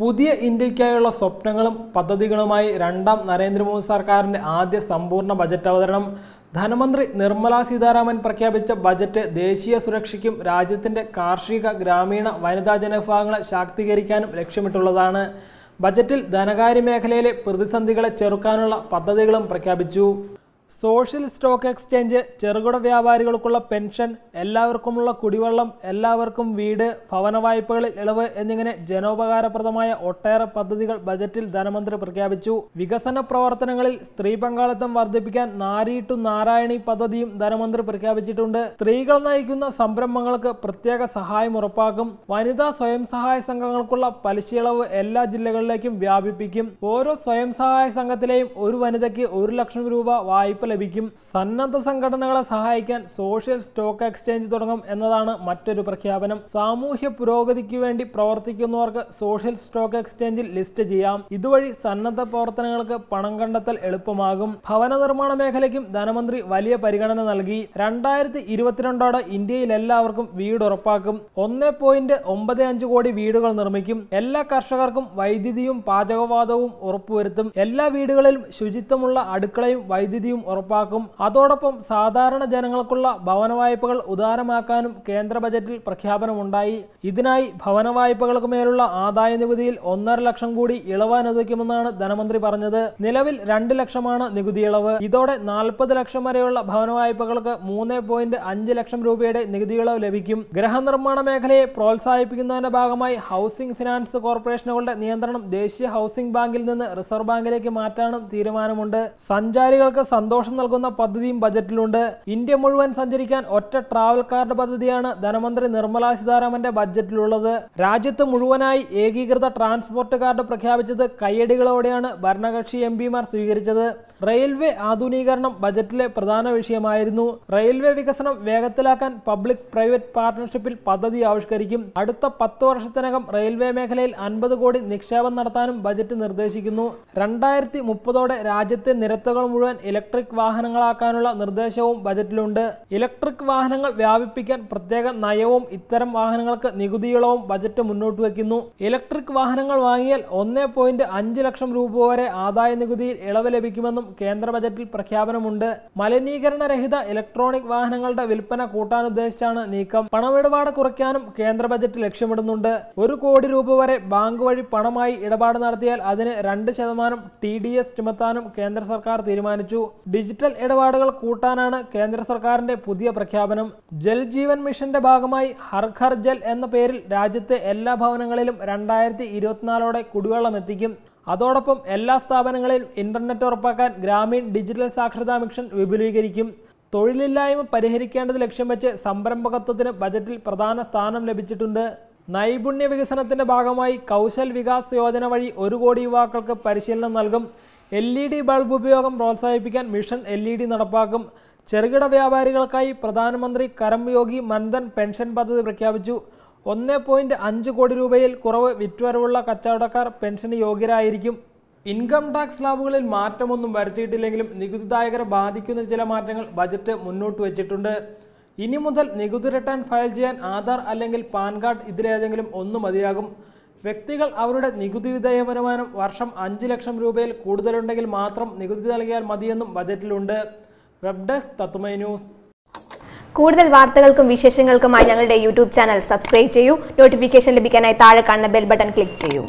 പുതിയ ഇന്ത്യയ്ക്കായുള്ള സ്വപ്നങ്ങളും പദ്ധതികളുമായി രണ്ടാം നരേന്ദ്രമോദി സർക്കാരിൻ്റെ ആദ്യ സമ്പൂർണ്ണ ബജറ്റ് അവതരണം ധനമന്ത്രി നിർമ്മല സീതാരാമൻ പ്രഖ്യാപിച്ച ബജറ്റ് ദേശീയ സുരക്ഷയ്ക്കും രാജ്യത്തിൻ്റെ കാർഷിക ഗ്രാമീണ വനിതാ ജനവിഭാഗങ്ങളെ ശാക്തീകരിക്കാനും ലക്ഷ്യമിട്ടുള്ളതാണ് ബജറ്റിൽ ധനകാര്യ മേഖലയിലെ പ്രതിസന്ധികളെ ചെറുക്കാനുള്ള പദ്ധതികളും പ്രഖ്യാപിച്ചു സോഷ്യൽ സ്റ്റോക്ക് എക്സ്ചേഞ്ച് ചെറുകിട വ്യാപാരികൾക്കുള്ള പെൻഷൻ എല്ലാവർക്കുമുള്ള കുടിവെള്ളം എല്ലാവർക്കും വീട് ഭവന വായ്പകളിൽ ഇളവ് എന്നിങ്ങനെ ജനോപകാരപ്രദമായ ഒട്ടേറെ പദ്ധതികൾ ബജറ്റിൽ ധനമന്ത്രി പ്രഖ്യാപിച്ചു വികസന പ്രവർത്തനങ്ങളിൽ സ്ത്രീ പങ്കാളിത്തം വർദ്ധിപ്പിക്കാൻ നാരീട്ടു നാരായണി പദ്ധതിയും ധനമന്ത്രി പ്രഖ്യാപിച്ചിട്ടുണ്ട് സ്ത്രീകൾ നയിക്കുന്ന സംരംഭങ്ങൾക്ക് പ്രത്യേക സഹായം ഉറപ്പാക്കും വനിതാ സ്വയം സഹായ സംഘങ്ങൾക്കുള്ള പലിശയിളവ് എല്ലാ ജില്ലകളിലേക്കും വ്യാപിപ്പിക്കും ഓരോ സ്വയം സഹായ സംഘത്തിലെയും ഒരു വനിതയ്ക്ക് ഒരു ലക്ഷം രൂപ വായ്പ വായ്പ ലഭിക്കും സന്നദ്ധ സംഘടനകളെ സഹായിക്കാൻ സോഷ്യൽ സ്റ്റോക്ക് എക്സ്ചേഞ്ച് തുടങ്ങും എന്നതാണ് മറ്റൊരു പ്രഖ്യാപനം സാമൂഹ്യ പുരോഗതിക്ക് വേണ്ടി പ്രവർത്തിക്കുന്നവർക്ക് സോഷ്യൽ സ്റ്റോക്ക് എക്സ്ചേഞ്ചിൽ ലിസ്റ്റ് ചെയ്യാം ഇതുവഴി സന്നദ്ധ പ്രവർത്തനങ്ങൾക്ക് പണം കണ്ടെത്തൽ എളുപ്പമാകും ഭവന നിർമ്മാണ മേഖലയ്ക്കും ധനമന്ത്രി വലിയ പരിഗണന നൽകി രണ്ടായിരത്തി ഇരുപത്തിരണ്ടോടെ ഇന്ത്യയിൽ എല്ലാവർക്കും വീട് ഉറപ്പാക്കും ഒന്ന് പോയിന്റ് ഒമ്പത് അഞ്ച് കോടി വീടുകൾ നിർമ്മിക്കും എല്ലാ കർഷകർക്കും വൈദ്യുതിയും പാചകവാതവും ഉറപ്പുവരുത്തും എല്ലാ വീടുകളിലും ശുചിത്വമുള്ള അടുക്കളയും വൈദ്യുതിയും ഉറപ്പാക്കും അതോടൊപ്പം സാധാരണ ജനങ്ങൾക്കുള്ള ഭവന വായ്പകൾ ഉദാരമാക്കാനും കേന്ദ്ര ബജറ്റിൽ പ്രഖ്യാപനമുണ്ടായി ഇതിനായി ഭവന വായ്പകൾക്ക് മേലുള്ള ആദായ നികുതിയിൽ ഒന്നര ലക്ഷം കൂടി ഇളവ് അനുവദിക്കുമെന്നാണ് ധനമന്ത്രി പറഞ്ഞത് നിലവിൽ രണ്ട് ലക്ഷമാണ് നികുതി ഇളവ് ഇതോടെ നാൽപ്പത് ലക്ഷം വരെയുള്ള ഭവന വായ്പകൾക്ക് മൂന്ന് പോയിന്റ് അഞ്ച് ലക്ഷം രൂപയുടെ നികുതി ഇളവ് ലഭിക്കും ഗൃഹനിർമ്മാണ മേഖലയെ പ്രോത്സാഹിപ്പിക്കുന്നതിന്റെ ഭാഗമായി ഹൗസിംഗ് ഫിനാൻസ് കോർപ്പറേഷനുകളുടെ നിയന്ത്രണം ദേശീയ ഹൗസിംഗ് ബാങ്കിൽ നിന്ന് റിസർവ് ബാങ്കിലേക്ക് മാറ്റാനും തീരുമാനമുണ്ട് സഞ്ചാരികൾക്ക് സന്തോഷം സന്തോഷം നൽകുന്ന പദ്ധതിയും ബജറ്റിലുണ്ട് ഇന്ത്യ മുഴുവൻ സഞ്ചരിക്കാൻ ഒറ്റ ട്രാവൽ കാർഡ് പദ്ധതിയാണ് ധനമന്ത്രി നിർമ്മലാ സീതാരാമന്റെ ബജറ്റിലുള്ളത് രാജ്യത്ത് മുഴുവനായി ഏകീകൃത ട്രാൻസ്പോർട്ട് കാർഡ് പ്രഖ്യാപിച്ചത് കയ്യടികളോടെയാണ് ഭരണകക്ഷി എം പിമാർ സ്വീകരിച്ചത് റെയിൽവേ ആധുനീകരണം ബജറ്റിലെ പ്രധാന വിഷയമായിരുന്നു റെയിൽവേ വികസനം വേഗത്തിലാക്കാൻ പബ്ലിക് പ്രൈവറ്റ് പാർട്ണർഷിപ്പിൽ പദ്ധതി ആവിഷ്കരിക്കും അടുത്ത പത്ത് വർഷത്തിനകം റെയിൽവേ മേഖലയിൽ അൻപത് കോടി നിക്ഷേപം നടത്താനും ബജറ്റ് നിർദ്ദേശിക്കുന്നു രണ്ടായിരത്തി മുപ്പതോടെ രാജ്യത്തെ നിരത്തുകൾ മുഴുവൻ ഇലക്ട്രിക് ഇലക്ട്രിക് വാഹനങ്ങളാക്കാനുള്ള നിർദ്ദേശവും ബജറ്റിലുണ്ട് ഇലക്ട്രിക് വാഹനങ്ങൾ വ്യാപിപ്പിക്കാൻ പ്രത്യേക നയവും ഇത്തരം വാഹനങ്ങൾക്ക് നികുതിയിളവും ബജറ്റ് മുന്നോട്ട് വയ്ക്കുന്നു ഇലക്ട്രിക് വാഹനങ്ങൾ വാങ്ങിയാൽ ഒന്നേ ലക്ഷം രൂപ വരെ ആദായ നികുതിയിൽ ഇളവ് ലഭിക്കുമെന്നും കേന്ദ്ര ബജറ്റിൽ പ്രഖ്യാപനമുണ്ട് മലിനീകരണരഹിത ഇലക്ട്രോണിക് വാഹനങ്ങളുടെ വിൽപ്പന കൂട്ടാനുദ്ദേശിച്ചാണ് നീക്കം പണമിടപാട് കുറയ്ക്കാനും കേന്ദ്ര ബജറ്റ് ലക്ഷ്യമിടുന്നുണ്ട് ഒരു കോടി രൂപ വരെ ബാങ്ക് വഴി പണമായി ഇടപാട് നടത്തിയാൽ അതിന് രണ്ട് ശതമാനം ടി ഡി എസ് ചുമത്താനും കേന്ദ്ര സർക്കാർ തീരുമാനിച്ചു ഡിജിറ്റൽ ഇടപാടുകൾ കൂട്ടാനാണ് കേന്ദ്ര സർക്കാരിന്റെ പുതിയ പ്രഖ്യാപനം ജൽ ജീവൻ മിഷന്റെ ഭാഗമായി ഹർ ജൽ എന്ന പേരിൽ രാജ്യത്തെ എല്ലാ ഭവനങ്ങളിലും രണ്ടായിരത്തി ഇരുപത്തിനാലോടെ കുടിവെള്ളം എത്തിക്കും അതോടൊപ്പം എല്ലാ സ്ഥാപനങ്ങളിലും ഇന്റർനെറ്റ് ഉറപ്പാക്കാൻ ഗ്രാമീൺ ഡിജിറ്റൽ സാക്ഷരതാ മിഷൻ വിപുലീകരിക്കും തൊഴിലില്ലായ്മ പരിഹരിക്കേണ്ടത് ലക്ഷ്യം വെച്ച് സംരംഭകത്വത്തിന് ബജറ്റിൽ പ്രധാന സ്ഥാനം ലഭിച്ചിട്ടുണ്ട് നൈപുണ്യ വികസനത്തിന്റെ ഭാഗമായി കൗശൽ വികാസ് യോജന വഴി ഒരു കോടി യുവാക്കൾക്ക് പരിശീലനം നൽകും എൽ ഇ ഡി ബൾബ് ഉപയോഗം പ്രോത്സാഹിപ്പിക്കാൻ മിഷൻ എൽ ഇ ഡി നടപ്പാക്കും ചെറുകിട വ്യാപാരികൾക്കായി പ്രധാനമന്ത്രി യോഗി മൻധൻ പെൻഷൻ പദ്ധതി പ്രഖ്യാപിച്ചു ഒന്ന് പോയിൻറ്റ് അഞ്ച് കോടി രൂപയിൽ കുറവ് വിറ്റുവരവുള്ള കച്ചവടക്കാർ പെൻഷന് യോഗ്യരായിരിക്കും ഇൻകം ടാക്സ് സ്ലാബുകളിൽ മാറ്റമൊന്നും വരുത്തിയിട്ടില്ലെങ്കിലും നികുതിദായകരെ ബാധിക്കുന്ന ചില മാറ്റങ്ങൾ ബജറ്റ് മുന്നോട്ട് വച്ചിട്ടുണ്ട് ഇനി മുതൽ നികുതി റിട്ടേൺ ഫയൽ ചെയ്യാൻ ആധാർ അല്ലെങ്കിൽ പാൻ കാർഡ് ഇതിലേതെങ്കിലും ഒന്ന് മതിയാകും വ്യക്തികൾ അവരുടെ നികുതി വിധേയ വരുമാനം വർഷം അഞ്ച് ലക്ഷം രൂപയിൽ കൂടുതലുണ്ടെങ്കിൽ മാത്രം നികുതി നൽകിയാൽ മതിയെന്നും ബജറ്റിലുണ്ട് വെബ് ഡെസ്ക് തത്തുമൈ ന്യൂസ് കൂടുതൽ വാർത്തകൾക്കും വിശേഷങ്ങൾക്കുമായി ഞങ്ങളുടെ യൂട്യൂബ് ചാനൽ സബ്സ്ക്രൈബ് ചെയ്യൂ നോട്ടിഫിക്കേഷൻ ലഭിക്കാനായി താഴെ കാണുന്ന ബെൽ ബട്ടൺ ക്ലിക്ക് ചെയ്യൂ